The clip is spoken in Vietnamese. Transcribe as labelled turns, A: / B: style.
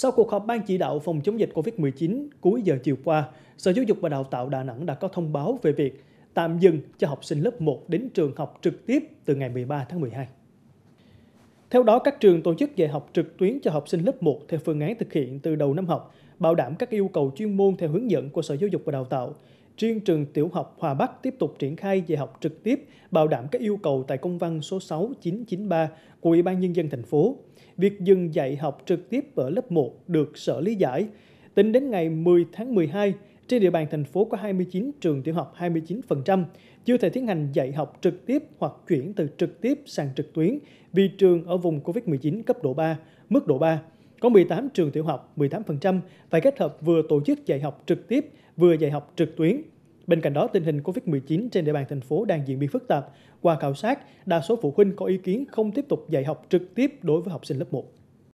A: Sau cuộc họp ban chỉ đạo phòng chống dịch COVID-19 cuối giờ chiều qua, Sở Giáo dục và Đào tạo Đà Nẵng đã có thông báo về việc tạm dừng cho học sinh lớp 1 đến trường học trực tiếp từ ngày 13 tháng 12. Theo đó, các trường tổ chức dạy học trực tuyến cho học sinh lớp 1 theo phương án thực hiện từ đầu năm học, bảo đảm các yêu cầu chuyên môn theo hướng dẫn của Sở Giáo dục và Đào tạo, riêng trường tiểu học Hòa Bắc tiếp tục triển khai dạy học trực tiếp, bảo đảm các yêu cầu tại công văn số 6993 của Ủy ban Nhân dân thành phố. Việc dừng dạy học trực tiếp ở lớp 1 được sở lý giải. Tính đến ngày 10 tháng 12, trên địa bàn thành phố có 29 trường tiểu học 29%, chưa thể tiến hành dạy học trực tiếp hoặc chuyển từ trực tiếp sang trực tuyến vì trường ở vùng COVID-19 cấp độ 3, mức độ 3 có 18 trường tiểu học, 18% phải kết hợp vừa tổ chức dạy học trực tiếp, vừa dạy học trực tuyến. Bên cạnh đó, tình hình COVID-19 trên địa bàn thành phố đang diễn biến phức tạp. Qua khảo sát, đa số phụ huynh có ý kiến không tiếp tục dạy học trực tiếp đối với học sinh lớp 1.